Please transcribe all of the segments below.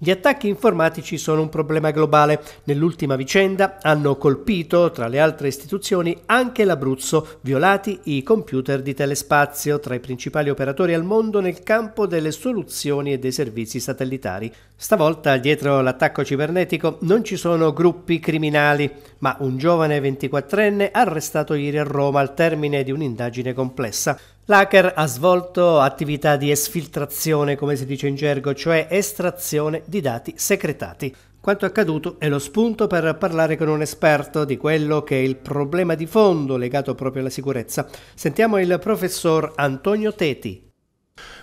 Gli attacchi informatici sono un problema globale. Nell'ultima vicenda hanno colpito, tra le altre istituzioni, anche l'Abruzzo, violati i computer di Telespazio, tra i principali operatori al mondo nel campo delle soluzioni e dei servizi satellitari. Stavolta, dietro l'attacco cibernetico, non ci sono gruppi criminali, ma un giovane 24enne arrestato ieri a Roma al termine di un'indagine complessa. L'hacker ha svolto attività di esfiltrazione, come si dice in gergo, cioè estrazione di dati secretati. Quanto accaduto è lo spunto per parlare con un esperto di quello che è il problema di fondo legato proprio alla sicurezza. Sentiamo il professor Antonio Teti,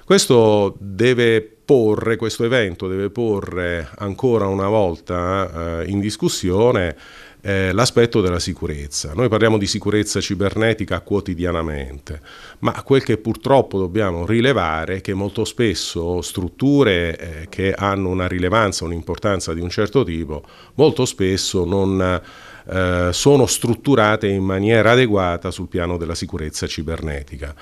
questo deve porre, questo evento deve porre ancora una volta eh, in discussione eh, l'aspetto della sicurezza. Noi parliamo di sicurezza cibernetica quotidianamente, ma quel che purtroppo dobbiamo rilevare è che molto spesso strutture eh, che hanno una rilevanza, un'importanza di un certo tipo, molto spesso non eh, sono strutturate in maniera adeguata sul piano della sicurezza cibernetica.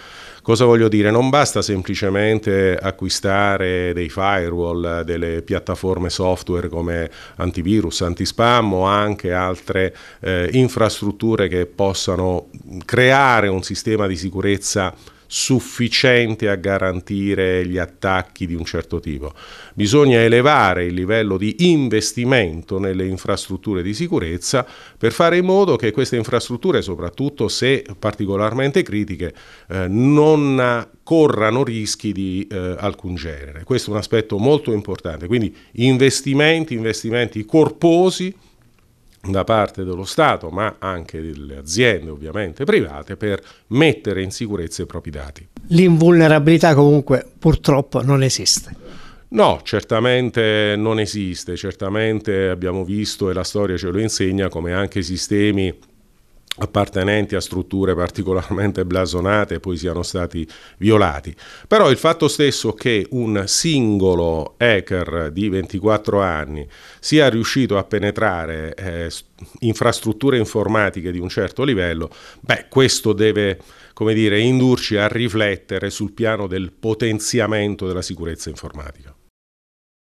Cosa voglio dire? Non basta semplicemente acquistare dei firewall, delle piattaforme software come antivirus, antispam o anche altre eh, infrastrutture che possano creare un sistema di sicurezza sufficiente a garantire gli attacchi di un certo tipo. Bisogna elevare il livello di investimento nelle infrastrutture di sicurezza per fare in modo che queste infrastrutture, soprattutto se particolarmente critiche, eh, non corrano rischi di eh, alcun genere. Questo è un aspetto molto importante, quindi investimenti, investimenti corposi da parte dello Stato, ma anche delle aziende ovviamente private, per mettere in sicurezza i propri dati. L'invulnerabilità comunque purtroppo non esiste. No, certamente non esiste, certamente abbiamo visto e la storia ce lo insegna come anche sistemi appartenenti a strutture particolarmente blasonate poi siano stati violati. Però il fatto stesso che un singolo hacker di 24 anni sia riuscito a penetrare eh, infrastrutture informatiche di un certo livello, beh, questo deve come dire, indurci a riflettere sul piano del potenziamento della sicurezza informatica.